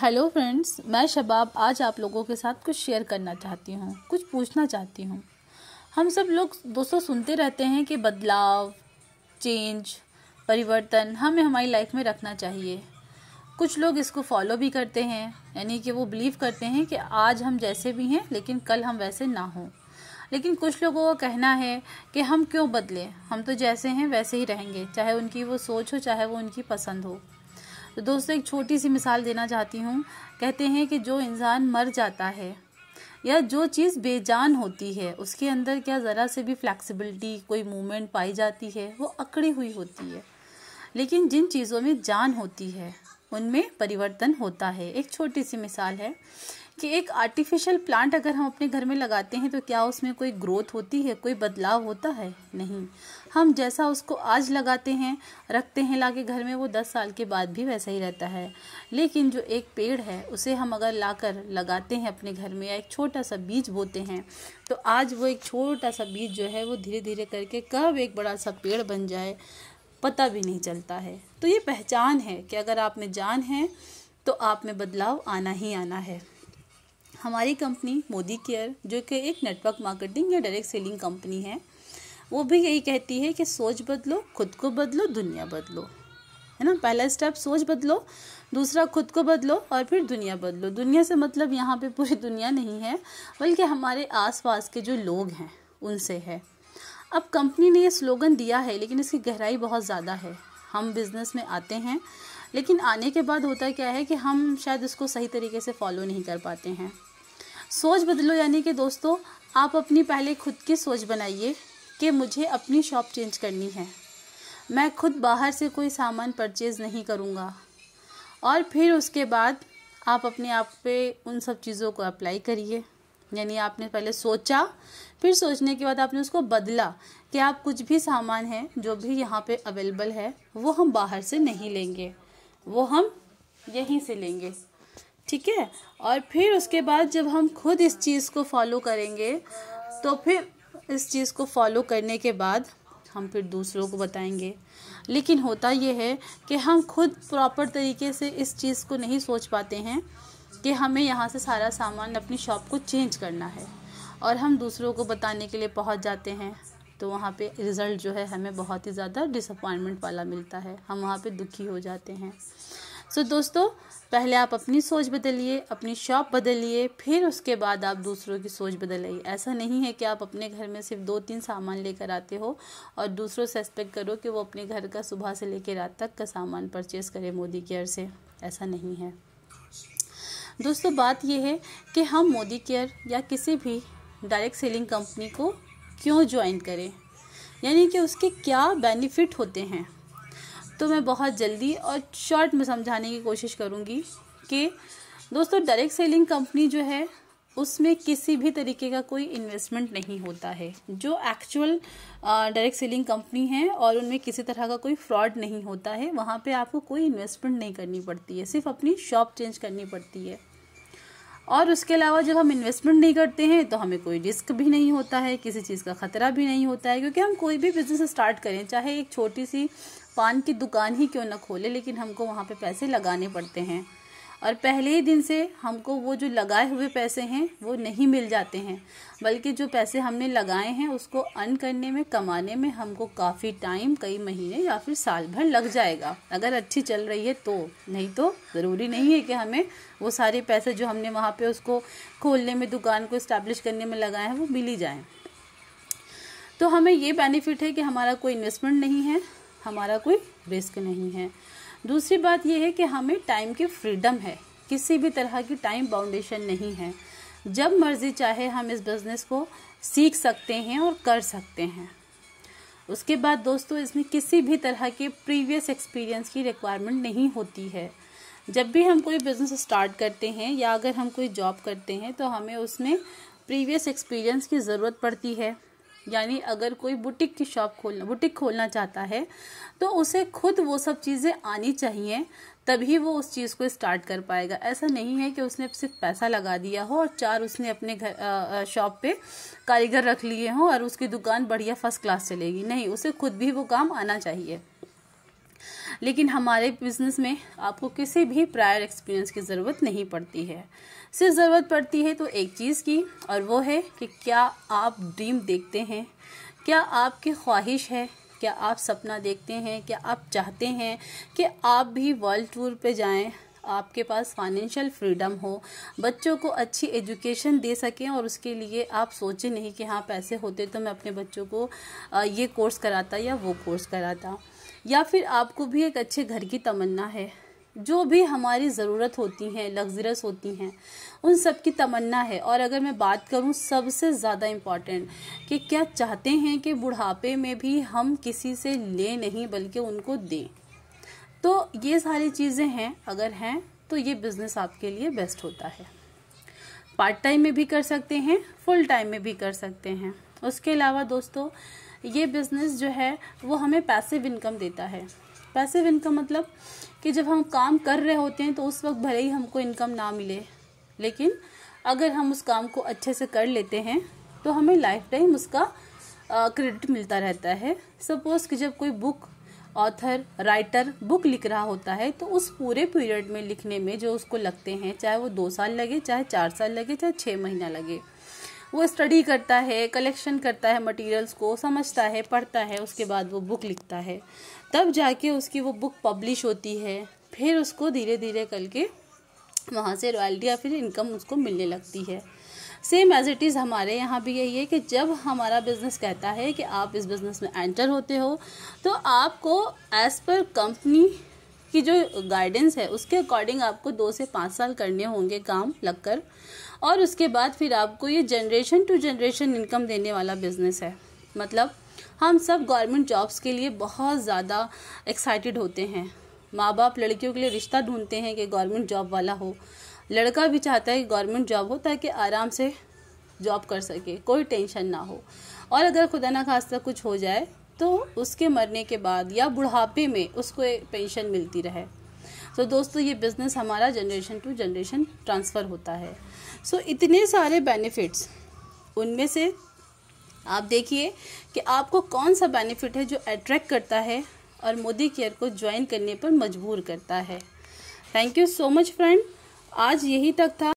hello friends मैं शबाब आज आप लोगों के साथ कुछ शेयर करना चाहती हूँ कुछ पूछना चाहती हूँ हम सब लोग दोस्तों सुनते रहते हैं कि बदलाव चेंज परिवर्तन हमें हमारी लाइफ में रखना चाहिए कुछ लोग इसको फॉलो भी करते हैं यानी कि वो बिलीव करते हैं कि आज हम जैसे भी हैं लेकिन कल हम वैसे ना हों लेकिन कुछ लोगों का कहना है कि हम क्यों बदलें हम तो जैसे हैं वैसे ही रहेंगे चाहे उनकी वो सोच हो चाहे वो उनकी पसंद हो तो दोस्तों एक छोटी सी मिसाल देना चाहती हूँ कहते हैं कि जो इंसान मर जाता है या जो चीज़ बेजान होती है उसके अंदर क्या ज़रा से भी फ्लैक्सिबिलिटी कोई मूवमेंट पाई जाती है वो अकड़ी हुई होती है लेकिन जिन चीज़ों में जान होती है उनमें परिवर्तन होता है एक छोटी सी मिसाल है कि एक आर्टिफिशियल प्लांट अगर हम अपने घर में लगाते हैं तो क्या उसमें कोई ग्रोथ होती है कोई बदलाव होता है नहीं हम जैसा उसको आज लगाते हैं रखते हैं ला घर में वो दस साल के बाद भी वैसा ही रहता है लेकिन जो एक पेड़ है उसे हम अगर ला कर लगाते हैं अपने घर में या एक छोटा सा बीज बोते हैं तो आज वो एक छोटा सा बीज जो है वो धीरे धीरे करके कब एक बड़ा सा पेड़ बन जाए पता भी नहीं चलता है तो ये पहचान है कि अगर आप में जान है तो आप में बदलाव आना ही आना है हमारी कंपनी मोदी केयर जो कि के एक नेटवर्क मार्केटिंग या डायरेक्ट सेलिंग कंपनी है वो भी यही कहती है कि सोच बदलो खुद को बदलो दुनिया बदलो है ना पहला स्टेप सोच बदलो दूसरा खुद को बदलो और फिर दुनिया बदलो दुनिया से मतलब यहाँ पे पूरी दुनिया नहीं है बल्कि हमारे आसपास के जो लोग हैं उनसे है अब कंपनी ने ये स्लोगन दिया है लेकिन इसकी गहराई बहुत ज़्यादा है हम बिज़नेस में आते हैं लेकिन आने के बाद होता क्या है कि हम शायद इसको सही तरीके से फॉलो नहीं कर पाते हैं सोच बदलो यानी कि दोस्तों आप अपनी पहले खुद की सोच बनाइए कि मुझे अपनी शॉप चेंज करनी है मैं खुद बाहर से कोई सामान परचेज़ नहीं करूँगा और फिर उसके बाद आप अपने आप पे उन सब चीज़ों को अप्लाई करिए यानी आपने पहले सोचा फिर सोचने के बाद आपने उसको बदला कि आप कुछ भी सामान है जो भी यहाँ पे अवेलेबल है वो हम बाहर से नहीं लेंगे वो हम यहीं से लेंगे ठीक है और फिर उसके बाद जब हम खुद इस चीज़ को फॉलो करेंगे तो फिर इस चीज़ को फॉलो करने के बाद हम फिर दूसरों को बताएंगे लेकिन होता ये है कि हम खुद प्रॉपर तरीके से इस चीज़ को नहीं सोच पाते हैं कि हमें यहाँ से सारा सामान अपनी शॉप को चेंज करना है और हम दूसरों को बताने के लिए पहुँच जाते हैं तो वहाँ पे रिज़ल्ट जो है हमें बहुत ही ज़्यादा डिसअपॉइंटमेंट वाला मिलता है हम वहाँ पे दुखी हो जाते हैं सो तो so, दोस्तों पहले आप अपनी सोच बदलिए अपनी शॉप बदलिए फिर उसके बाद आप दूसरों की सोच बदलिए ऐसा नहीं है कि आप अपने घर में सिर्फ दो तीन सामान लेकर आते हो और दूसरों से एक्सपेक्ट करो कि वो अपने घर का सुबह से लेकर रात तक का सामान परचेज़ करें मोदी केयर से ऐसा नहीं है दोस्तों बात यह है कि हम मोदी केयर या किसी भी डायरेक्ट सेलिंग कंपनी को क्यों ज्वाइन करें यानी कि उसके क्या बेनिफिट होते हैं तो मैं बहुत जल्दी और शॉर्ट में समझाने की कोशिश करूँगी कि दोस्तों डायरेक्ट सेलिंग कंपनी जो है उसमें किसी भी तरीके का कोई इन्वेस्टमेंट नहीं होता है जो एक्चुअल डायरेक्ट सेलिंग कंपनी है और उनमें किसी तरह का कोई फ्रॉड नहीं होता है वहाँ पे आपको कोई इन्वेस्टमेंट नहीं करनी पड़ती है सिर्फ अपनी शॉप चेंज करनी पड़ती है और उसके अलावा जब हम इन्वेस्टमेंट नहीं करते हैं तो हमें कोई रिस्क भी नहीं होता है किसी चीज़ का ख़तरा भी नहीं होता है क्योंकि हम कोई भी बिज़नेस स्टार्ट करें चाहे एक छोटी सी पान की दुकान ही क्यों ना खोले लेकिन हमको वहाँ पे पैसे लगाने पड़ते हैं और पहले ही दिन से हमको वो जो लगाए हुए पैसे हैं वो नहीं मिल जाते हैं बल्कि जो पैसे हमने लगाए हैं उसको अर्न करने में कमाने में हमको काफ़ी टाइम कई महीने या फिर साल भर लग जाएगा अगर अच्छी चल रही है तो नहीं तो ज़रूरी नहीं है कि हमें वो सारे पैसे जो हमने वहाँ पे उसको खोलने में दुकान को इस्टेब्लिश करने में लगाए हैं वो मिल ही जाएँ तो हमें ये बेनिफिट है कि हमारा कोई इन्वेस्टमेंट नहीं है हमारा कोई रिस्क नहीं है दूसरी बात यह है कि हमें टाइम की फ्रीडम है किसी भी तरह की टाइम बाउंडेशन नहीं है जब मर्जी चाहे हम इस बिज़नेस को सीख सकते हैं और कर सकते हैं उसके बाद दोस्तों इसमें किसी भी तरह के प्रीवियस एक्सपीरियंस की रिक्वायरमेंट नहीं होती है जब भी हम कोई बिज़नेस स्टार्ट करते हैं या अगर हम कोई जॉब करते हैं तो हमें उसमें प्रीवियस एक्सपीरियंस की ज़रूरत पड़ती है यानी अगर कोई बुटीक की शॉप खोलना बुटीक खोलना चाहता है तो उसे खुद वो सब चीज़ें आनी चाहिए तभी वो उस चीज़ को स्टार्ट कर पाएगा ऐसा नहीं है कि उसने सिर्फ पैसा लगा दिया हो और चार उसने अपने घर शॉप पे कारीगर रख लिए हों और उसकी दुकान बढ़िया फर्स्ट क्लास चलेगी नहीं उसे खुद भी वो काम आना चाहिए लेकिन हमारे बिजनेस में आपको किसी भी प्रायर एक्सपीरियंस की ज़रूरत नहीं पड़ती है सिर्फ ज़रूरत पड़ती है तो एक चीज़ की और वो है कि क्या आप ड्रीम देखते हैं क्या आपकी ख्वाहिश है क्या आप सपना देखते हैं क्या आप चाहते हैं कि आप भी वर्ल्ड टूर पे जाएं आपके पास फाइनेंशियल फ्रीडम हो बच्चों को अच्छी एजुकेशन दे सकें और उसके लिए आप सोचें नहीं कि हाँ पैसे होते तो मैं अपने बच्चों को ये कोर्स कराता या वो कोर्स कराता या फिर आपको भी एक अच्छे घर की तमन्ना है जो भी हमारी ज़रूरत होती हैं लग्जरस होती हैं उन सब की तमन्ना है और अगर मैं बात करूं सबसे ज़्यादा इम्पॉर्टेंट कि क्या चाहते हैं कि बुढ़ापे में भी हम किसी से ले नहीं बल्कि उनको दें तो ये सारी चीज़ें हैं अगर हैं तो ये बिज़नेस आपके लिए बेस्ट होता है पार्ट टाइम में भी कर सकते हैं फुल टाइम में भी कर सकते हैं उसके अलावा दोस्तों ये बिज़नेस जो है वो हमें पैसिव इनकम देता है पैसिव इनकम मतलब कि जब हम काम कर रहे होते हैं तो उस वक्त भले ही हमको इनकम ना मिले लेकिन अगर हम उस काम को अच्छे से कर लेते हैं तो हमें लाइफ टाइम उसका क्रेडिट मिलता रहता है सपोज़ कि जब कोई बुक ऑथर राइटर बुक लिख रहा होता है तो उस पूरे पीरियड में लिखने में जो उसको लगते हैं चाहे वो दो साल लगे चाहे चार साल लगे चाहे छः महीना लगे वो स्टडी करता है कलेक्शन करता है मटेरियल्स को समझता है पढ़ता है उसके बाद वो बुक लिखता है तब जाके उसकी वो बुक पब्लिश होती है फिर उसको धीरे धीरे करके वहाँ से रॉयल्टी या फिर इनकम उसको मिलने लगती है सेम एज इट इज़ हमारे यहाँ भी यही है कि जब हमारा बिज़नेस कहता है कि आप इस बिज़नेस में एंटर होते हो तो आपको एज़ पर कंपनी की जो गाइडेंस है उसके अकॉर्डिंग आपको दो से पाँच साल करने होंगे काम लगकर और उसके बाद फिर आपको ये जनरेशन टू जनरेशन इनकम देने वाला बिजनेस है मतलब हम सब गवर्नमेंट जॉब्स के लिए बहुत ज़्यादा एक्साइटेड होते हैं माँ बाप लड़कियों के लिए रिश्ता ढूंढते हैं कि गवर्नमेंट जॉब वाला हो लड़का भी चाहता है कि गवर्नमेंट जॉब हो ताकि आराम से जॉब कर सके कोई टेंशन ना हो और अगर खुदा ना खास्ता कुछ हो जाए तो उसके मरने के बाद या बुढ़ापे में उसको पेंशन मिलती रहे तो दोस्तों ये बिज़नेस हमारा जनरेशन टू जनरेशन ट्रांसफ़र होता है सो so, इतने सारे बेनिफिट्स उनमें से आप देखिए कि आपको कौन सा बेनिफिट है जो अट्रैक्ट करता है और मोदी केयर को ज्वाइन करने पर मजबूर करता है thank you so much friend आज यही तक था